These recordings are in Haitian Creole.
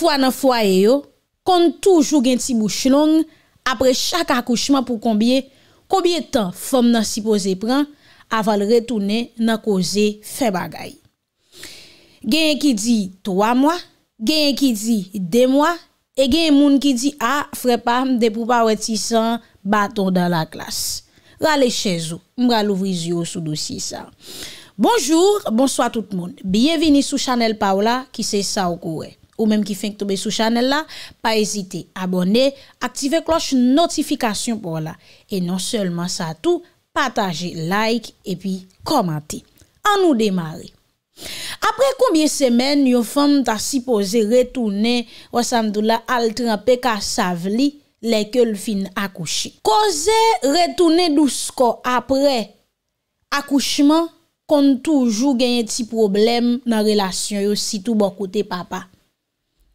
Fwa nan fwa yo, kon toujou gen ti bouch long apre chak akouchman pou konbye, konbye tan fom nan si poze pran aval retoune nan koze fe bagay. Genye ki di 3 mwa, genye ki di 2 mwa, e genye moun ki di a frepam de pou pa weti san baton dan la klas. Rale chezo, mbra louvri zyo sou dosi san. Bonjour, bonsoi tout moun. Bienveni sou Chanel Paula ki se sa ou kouwe. Ou menm ki fenk tobe sou chanel la, pa ezite abone, aktive kloche notifikasyon pou wala. E non selman sa tou, pataje like epi komante. An nou demare. Apre koubyen semen, yon fan ta si pose retounen wasan dou la altranpe ka savli leke l fin akouche. Koze retounen dou sko apre akouchman, kon toujou genye ti problem nan relasyon yo sitou bokoute papa.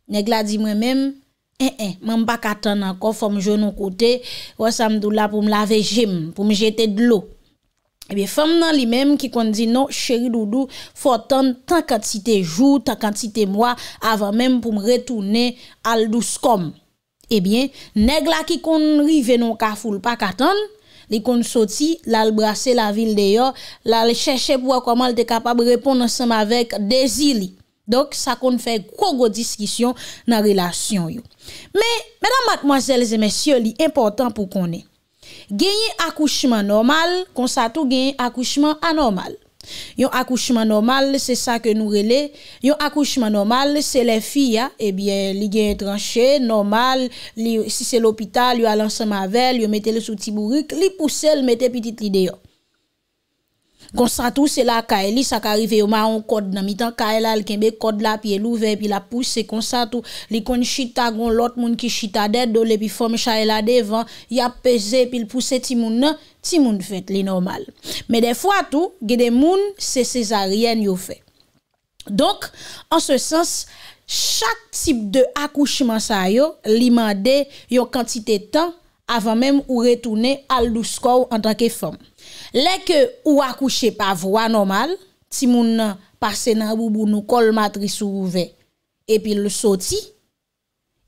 Negla di mwen mèm, eh, eh, mwen pa katan anko fòm jò nou kote, wò samdou la pou m lave jem, pou m jete d'lò. Fòm nan li mèm ki kon di nou, chèri doudou, fò tan tan kantite jou, tan kantite mwa, avan mèm pou m retoune al dou skom. Ebyen, negla ki kon rive nou kafoul pa katan, li kon soti, la l brase la vil deyo, la l chèche pou wè koman l te kapab repon nan sem avèk dezili. Dok, sa kon fè kou gwo diskisyon nan relasyon yo. Men, menan matmoazèl zè mesyò, li important pou konè. Genye akouchman normal, konsa tou genye akouchman anormal. Yo akouchman normal, se sa ke nou rele, yo akouchman normal, se le fi ya, ebyen, li genye tranche, normal, si se l'opital, yo alansan mavel, yo mette le sou tibou rik, li pousse, li mette pitit li deyo. Gon sa tou se la ka e li sa ka rive yo ma an kod nan mi tan ka e la al kenbe kod la piye louve pi la pouse se kon sa tou li kon chita gon lot moun ki chita det do le pi fom chay e la devan ya peze pi l pouse ti moun nan ti moun vet li normal. Me de fwa tou gede moun se seza rien yo fe. Donk an se sens chak tip de akouchiman sa yo li mande yo kantite tan avan menm ou retoune al dou skou an tanke fom. Lè ke ou akouche pa vwa nomal, ti moun nan pase nan boubou nou kol matri sou rouve, epi le soti,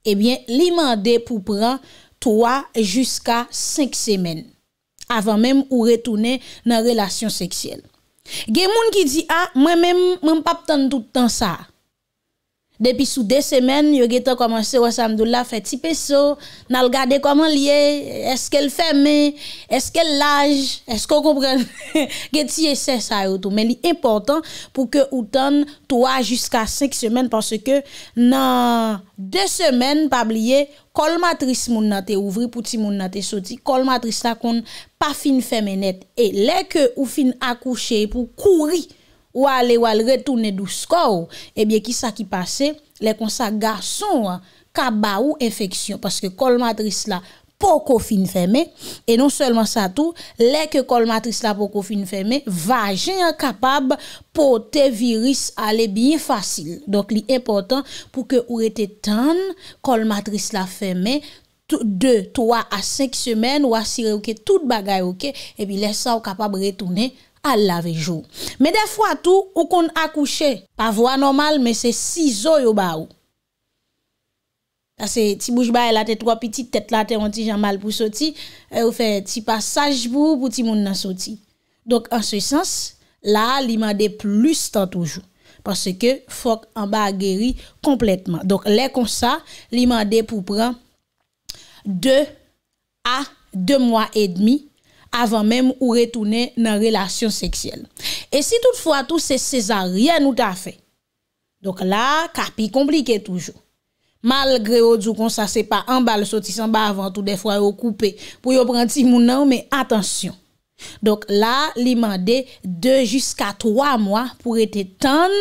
ebyen li mande pou pran 3 jusqu'a 5 semen avan menm ou retoune nan relasyon seksyel. Gen moun ki di a, ah, mwen menm mwen pap tan toutan sa a. Depi sou de semen, yo ge ta komanse, wa samdou la, fe ti peso, nan l gade koman liye, eske l feme, eske l laj, eske o komprene. Ge ti ese sa yo tou, men li important pou ke ou tan to a jusqu a 5 semen, panse ke nan de semen, pabliye, kol matris moun nan te ouvri, pou ti moun nan te soti, kol matris ta kon pa fin femenet. E leke ou fin akouche pou kouri, wale wale retoune dous kou, e eh bie ki sa ki pase, le kon sa gason, kaba ou infeksyon, paske kol matris la, pou kou fin feme, e non selman sa tou, le ke kol matris la pou kou fin feme, vaje an kapab, pou te viris ale biye fasil. Donk li important, pou ke ou rete tan, kol matris la feme, de 3 a 5 semen, ou a siri ouke, tout bagay ouke, e bie le sa ou kapab retoune, Al lavejou. Me defwa tou, ou kon akouche, pa vwa normal, me se si zo yo ba ou. Ase ti bouj baye la te twa piti, tet la te onti jan mal pou soti, e ou fe ti pa saj bou pou ti moun nan soti. Dok an se sens, la li mande plus tan toujou. Pase ke fok an ba ageri kompletman. Dok le kon sa, li mande pou pran de a de mwa edmi, avan menm ou retounen nan relasyon seksyel. E si toutfwa tou se seza ryan nou ta fe, dok la kapi komplike toujou. Malgre ou djou kon sa sepa anbal soti samba avan tou defwa ou koupe, pou yo pranti mounan, me atensyon. Donk la li mande 2 jiska 3 mwa pou ete tan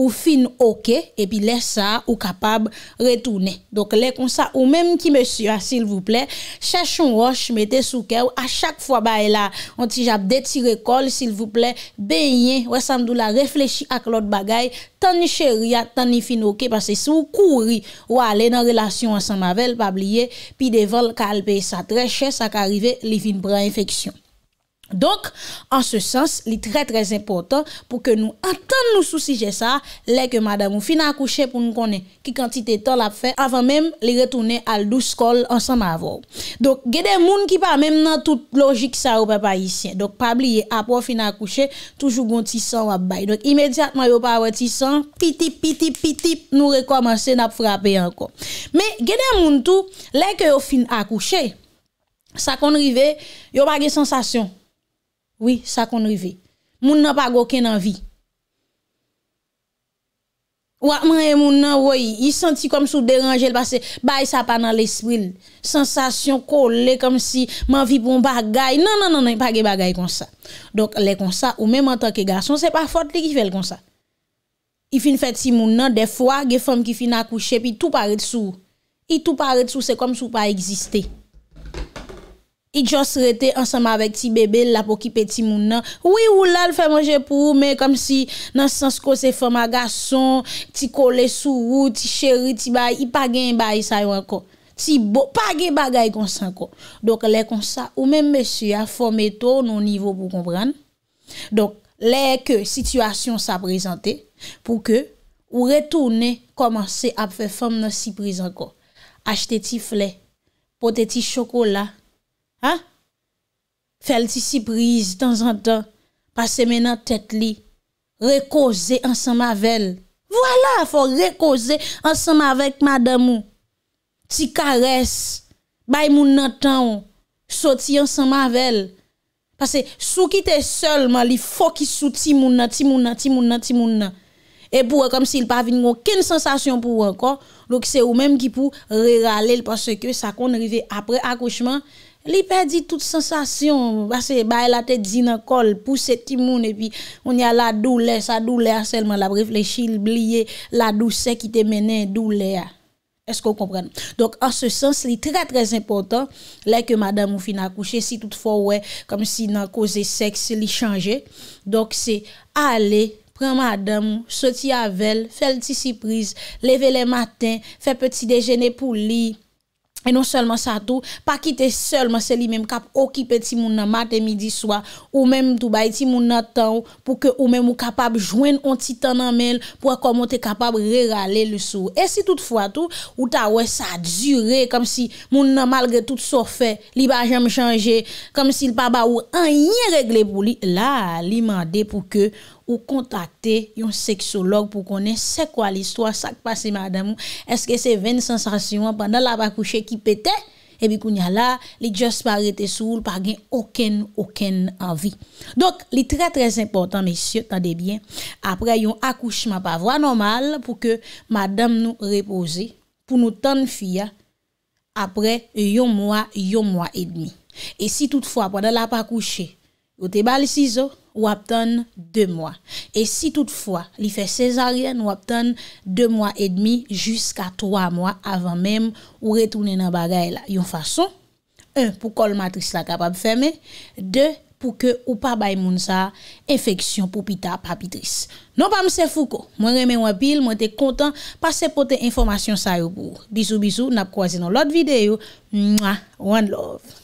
ou fin oke epi le sa ou kapab retoune. Donk le konsa ou menm ki ah, me sya silvouple, chachon wosh mette souke ou a chak fwa baye la. On ti jap deti rekol silvouple, beyin, wesandou la reflechi ak lot bagay, tan ni cherya, ah, tan ni fin oke. Pase sou kouri ou ale nan relasyon an san mavel, pabliye, pi deval kalpe. Sa treche, sa karive li fin pre infeksyon. Donk, an se sens, li tre tre impotant pou ke nou atan nou soucije sa, leke mada moun fin akouche pou nou konen ki kantite tol ap fe, avan menm li retounen al dou skol ansan ma avou. Donk, gede moun ki pa menm nan tout logik sa ou pa pa isyen. Donk, pabli ye ap wou fin akouche, toujou goun tisan wap bay. Donk, imediatman yo pa wou tisan, pitip, pitip, pitip, nou rekomansen ap frape anko. Men, gede moun tou, leke yo fin akouche, sa kon rive, yo bagye sensasyon. Oui, ça qu'on rive. Moun n'a pas aucune envie. Ou mwen moun nan, oui, il senti comme sous dérangé parce que bah ça pas dans l'esprit. Sensation collée comme si ma vie bon bagay. Non non non, non pas de bagay comme ça. Donc les comme ça ou même en tant que garçon, c'est pas faute qui fait comme ça. Il fin fait si moun nan des fois, des femmes qui fin accoucher puis tout paraît sous. Il tout paraît sous, c'est comme sous pas I jost rete ansama vek ti bebe la pou kipe ti moun nan. Ouye ou lal fè manje pou ou me kom si nan sens ko se fè magas son, ti kole sou ou, ti cheri, ti bayi, pa gen bayi sa yon kon. Ti bo, pa gen bagay kon san kon. Dok lè kon sa ou men mèsy a fòm eto nou nivou pou kompran. Dok lè ke situasyon sa prezante pou ke ou retoune komanse ap fè fèm nan si prezanko. Achte ti flè, pote ti chokola. Hein? Fait si prise temps en temps. Passe maintenant tête li. en ensemble avec Voilà, faut rekose ensemble avec madame. Si caresse. Bay moun ensemble avec Parce que si qui te seulement, il faut qui sou ti moun nan, ti moun nan, ti moun Et pour comme s'il pas aucune sensation pour encore donc c'est ou même qui pour râler parce que ça qu'on arrive après accouchement Li pè di tout sensasyon, basè bè la tè di nan kol, pousè ti moun, epi moun ya la dou lè, sa dou lè a selman, la bref lè chil blyè, la dou sè ki te menè, dou lè a. Eskou kompren? Donk an se sens li trè trè impotant, lè ke madame ou fin akouche si tout fò wè, kom si nan koze seks li chanjè. Donk se, ale, prè madame, soti avel, fè l'ti sipriz, leve le matin, fè peti dejenè pou li. E non selman sa tou, pa ki te selman se li menm kap okipe ti moun nan mat e midi swa, ou menm tou bay ti moun nan tan pou ke ou menm ou kapab jwen an titan nan men, pou akon moun te kapab regale le sou. E si tout fwa tou, ou ta we sa djure, kom si moun nan malge tout so fe, li ba jam chanje, kom si l pa ba ou an yin regle pou li, la li mande pou ke, ou contacter un sexologue pour connaître c'est quoi l'histoire, ça qui passe madame, est-ce que c'est 20 sensations pendant la qui pétait et puis qu'on y a là, les juste pas arrêté sous, pas gain aucune envie. Donc, les très très important messieurs, attendez bien, après un accouchement pas voie normal pour que madame nous repose, pour nous tendre fille après un mois, un mois et demi. Et si toutefois pendant la pas coucher, vous te bal ciseaux wap ton 2 mwa. E si toutfwa, li fe sezaryen, wap ton 2 mwa et demi jiska 3 mwa avan mem ou retounen nan bagay la. Yon fason, 1, pou kol matris la kapab feme, 2, pou ke ou pa bay moun sa infeksyon pou pita papitris. Non pa mse fuko, mwen reme wapil, mwen te kontan pase poten informasyon sa yo pou. Bisou bisou, nap kwa zinon lot videyo. Mwa, one love.